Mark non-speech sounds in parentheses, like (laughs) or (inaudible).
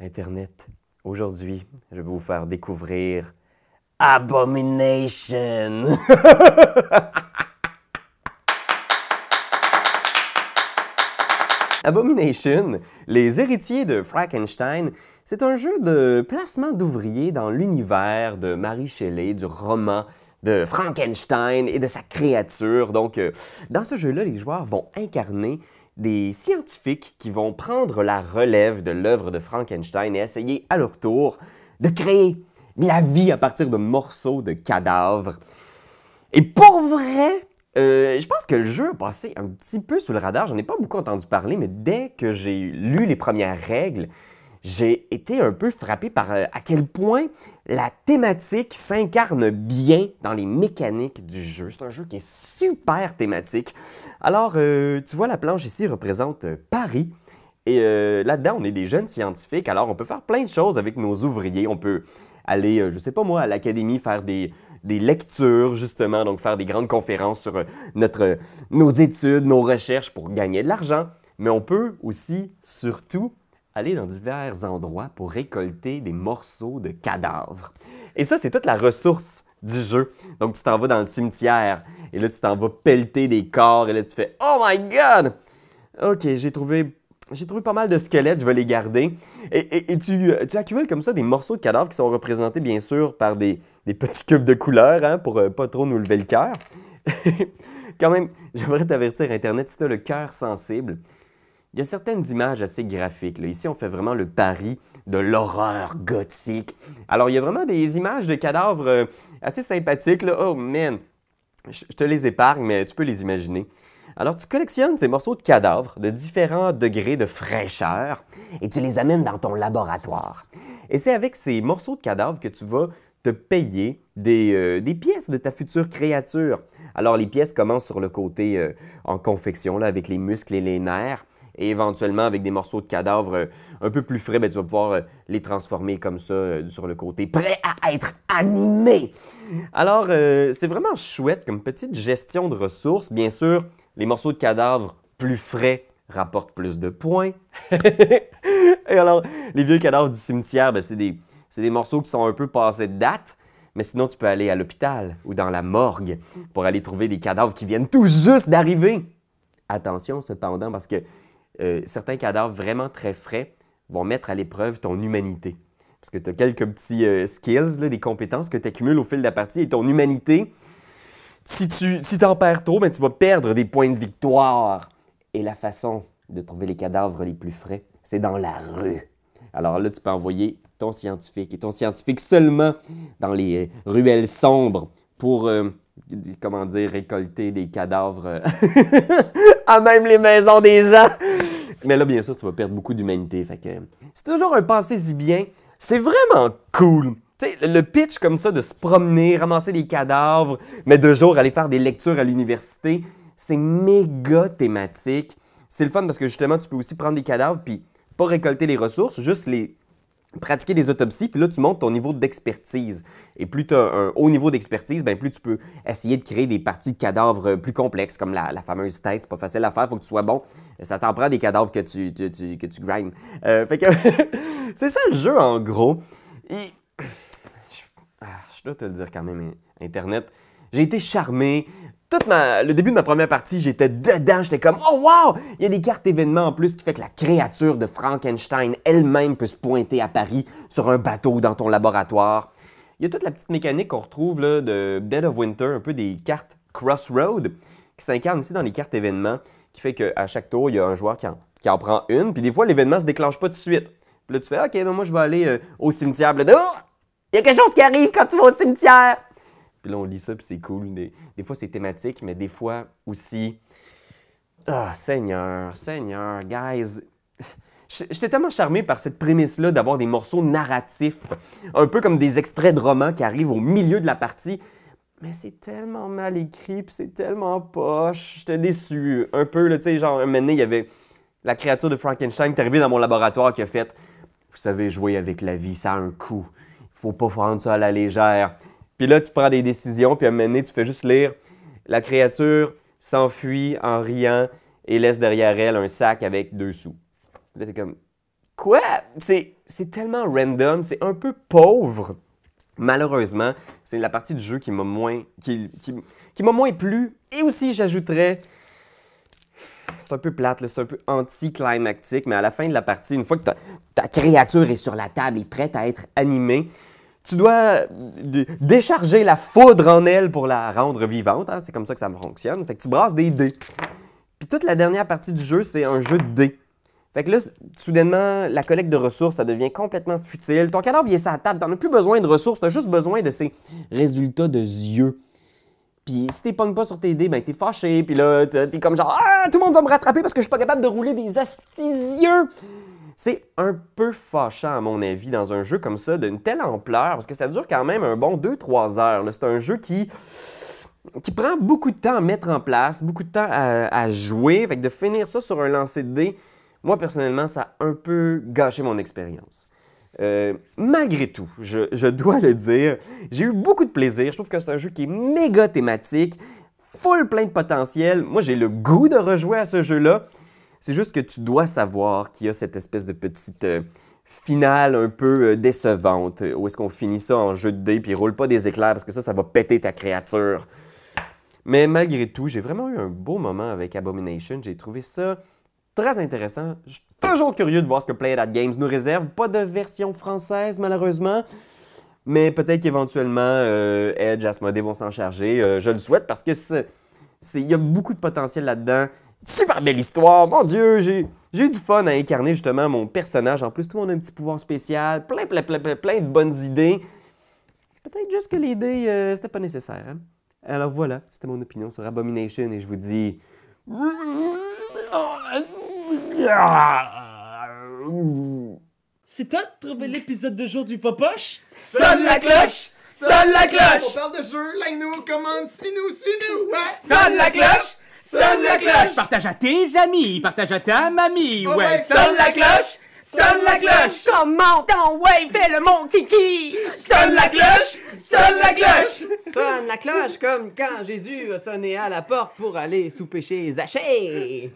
Internet. Aujourd'hui, je vais vous faire découvrir Abomination. (laughs) Abomination, les héritiers de Frankenstein, c'est un jeu de placement d'ouvriers dans l'univers de Marie Shelley, du roman de Frankenstein et de sa créature. Donc, euh, dans ce jeu-là, les joueurs vont incarner des scientifiques qui vont prendre la relève de l'œuvre de Frankenstein et essayer à leur tour de créer la vie à partir de morceaux de cadavres. Et pour vrai, euh, je pense que le jeu a passé un petit peu sous le radar. J'en ai pas beaucoup entendu parler, mais dès que j'ai lu les premières règles, j'ai été un peu frappé par euh, à quel point la thématique s'incarne bien dans les mécaniques du jeu. C'est un jeu qui est super thématique. Alors, euh, tu vois, la planche ici représente euh, Paris. Et là-dedans, on est des jeunes scientifiques, alors on peut faire plein de choses avec nos ouvriers. On peut aller, je je sais pas moi, à l'académie faire des, lectures, justement, donc faire des grandes conférences sur nos études, nos recherches pour gagner de l'argent. Mais on peut aussi, surtout, aller dans divers endroits pour récolter des morceaux de cadavres. Et ça, c'est toute la ressource du jeu. Donc, tu t'en vas dans le cimetière et là, tu t'en vas pelleter des corps et là, tu fais Oh my God! Ok, j'ai trouvé. J'ai trouvé pas mal de squelettes, je vais les garder. Et, euh, tu, accumules comme ça des morceaux de cadavres qui sont représentés, bien sûr, par des, petits cubes de couleur, hein, pour euh, pas trop nous lever le cœur. (laughs) Quand même, (laughs) j'aimerais t'avertir, Internet, si tu as le cœur sensible, il y a certaines images assez graphiques. Ici, on fait vraiment le pari de l'horreur gothique. Alors, il y a vraiment des images de cadavres euh, assez sympathiques. Oh man, je te les épargne, mais tu peux les imaginer. Alors, tu collectionnes ces morceaux de cadavres de différents degrés de fraîcheur et tu les amènes dans ton laboratoire. Et c'est avec ces morceaux de cadavres que tu vas te payer des, euh, pièces de ta future créature. Alors, les pièces commencent sur le côté euh, en confection, là, avec les muscles et les nerfs. Et éventuellement, avec des morceaux de cadavres euh, un peu plus frais, ben, tu vas pouvoir euh, les transformer comme ça euh, sur le côté, prêt à être animé. Alors, c'est vraiment chouette comme petite gestion de ressources. Bien sûr, les morceaux de cadavres plus frais rapportent plus de points. (laughs) Et alors, les vieux cadavres du cimetière, ben, c'est des, des morceaux qui sont un peu passés de date. Mais sinon, tu peux aller à l'hôpital ou dans la morgue pour aller trouver des cadavres qui viennent tout juste d'arriver. Attention cependant, parce que euh, certains cadavres vraiment très frais vont mettre à l'épreuve ton humanité. Parce que tu as quelques petits euh, skills, des compétences que tu accumules au fil de la partie et ton humanité, si tu si en perds trop, ben, tu vas perdre des points de victoire. Et la façon de trouver les cadavres les plus frais, c'est dans la rue. Alors là, tu peux envoyer ton scientifique et ton scientifique seulement dans les euh, ruelles sombres pour, euh, comment dire, récolter des cadavres euh, (laughs) à même les maisons des gens. Mais là, bien sûr, tu vas perdre beaucoup d'humanité. Fait euh, c'est toujours un passé si bien. C'est vraiment cool. le pitch comme ça de se promener, ramasser des cadavres, mais de jour aller faire des lectures à l'université, c'est méga thématique. C'est le fun parce que justement, tu peux aussi prendre des cadavres puis pas récolter les ressources, juste les, pratiquer des autopsies, puis là, tu montes ton niveau d'expertise. Et plus tu as un haut niveau d'expertise, ben, plus tu peux essayer de créer des parties de cadavres euh, plus complexes, comme la, fameuse tête. C'est pas facile à faire, faut que tu sois bon. Ça t'en prend des cadavres que tu, tu, euh, fait que (laughs) c'est ça le jeu, en gros. Et... Je, ah, je dois te le dire quand même, Internet, j'ai été charmé. le début de ma première partie, j'étais dedans, j'étais comme Oh wow! Il y a des cartes événements en plus qui fait que la créature de Frankenstein elle-même peut se pointer à Paris sur un bateau dans ton laboratoire. Il y a toute la petite mécanique qu'on retrouve là, de Dead of Winter, un peu des cartes Crossroad qui s'incarnent ici dans les cartes événements, qui fait qu'à chaque tour, il y a un joueur qui en, prend une, puis des fois, l'événement se déclenche pas tout de suite. Puis là, tu fais OK, ben moi, je vais aller euh, au cimetière. là, oh! Il y a quelque chose qui arrive quand tu vas au cimetière! Puis là, on lit ça, puis c'est cool. Des, fois, c'est thématique, mais des fois aussi. Ah, Seigneur, Seigneur, guys. J'étais tellement charmé par cette prémisse-là d'avoir des morceaux narratifs, un peu comme des extraits de romans qui arrivent au milieu de la partie. Mais c'est tellement mal écrit, puis c'est tellement poche. J'étais déçu. Un peu, tu sais, genre, un moment il y avait la créature de Frankenstein qui est arrivée dans mon laboratoire qui a fait Vous savez, jouer avec la vie, ça a un coup Il faut pas prendre ça à la légère. Puis là, tu prends des décisions, puis à un moment donné, tu fais juste lire La créature s'enfuit en riant et laisse derrière elle un sac avec deux sous. Là, t'es comme Quoi C'est tellement random, c'est un peu pauvre. Malheureusement, c'est la partie du jeu qui m'a moins, qui, m'a moins plu. Et aussi, j'ajouterais, c'est un peu plate, c'est un peu anticlimactique, mais à la fin de la partie, une fois que ta créature est sur la table et prête à être animée, tu dois décharger la foudre en elle pour la rendre vivante. Hein. C'est comme ça que ça fonctionne. Fait que tu brasses des dés. Puis toute la dernière partie du jeu, c'est un jeu de dés. Fait que là, soudainement, la collecte de ressources, ça devient complètement futile. Ton cadavre vient sur la table, t'en as plus besoin de ressources, t'as juste besoin de ces résultats de yeux. Puis si t'es pas sur tes dés, ben t'es fâché, puis là, t'es comme genre « Ah, tout le monde va me rattraper parce que je suis pas capable de rouler des astisieux! C'est un peu fâchant, à mon avis, dans un jeu comme ça, d'une telle ampleur, parce que ça dure quand même un bon 2-3 heures. C'est un jeu qui prend beaucoup de temps à mettre en place, beaucoup de temps à, jouer. Fait que de finir ça sur un lancer de dés, moi personnellement, ça a un peu gâché mon expérience. Euh, malgré tout, je, je, dois le dire, j'ai eu beaucoup de plaisir. Je trouve que c'est un jeu qui est méga thématique, full plein de potentiel. Moi, j'ai le goût de rejouer à ce jeu-là. C'est juste que tu dois savoir qu'il y a cette espèce de petite euh, finale un peu euh, décevante, euh, où est-ce qu'on finit ça en jeu de dés, puis roule pas des éclairs, parce que ça, ça va péter ta créature. Mais malgré tout, j'ai vraiment eu un beau moment avec Abomination. J'ai trouvé ça très intéressant. Je suis toujours curieux de voir ce que Play At Games nous réserve. Pas de version française, malheureusement. Mais peut-être qu'éventuellement, Edge, Asmodee vont s'en charger. je le souhaite parce que il y a beaucoup de potentiel là-dedans super belle histoire. Mon Dieu, j'ai, eu du fun à incarner justement mon personnage. En plus, tout le monde a un petit pouvoir spécial, plein, plein, plein, plein, de bonnes idées. Peut-être juste que l'idée, euh, c'était pas nécessaire. Hein. Alors voilà, c'était mon opinion sur Abomination et je vous dis. C'est toi de trouver l'épisode de jour du Popoche? Sonne la cloche! Sonne la cloche! On parle de jeu, like nous commande, suis-nous, suis-nous! Sonne la cloche! Sonne la cloche Partage à tes amis, partage à ta mamie, ouais, Sonne la cloche Sonne la cloche Comment on wave fait le mon Titi! Sonne la cloche Sonne la cloche Sonne la cloche comme quand Jésus a sonné à la porte pour aller sous péché Zachée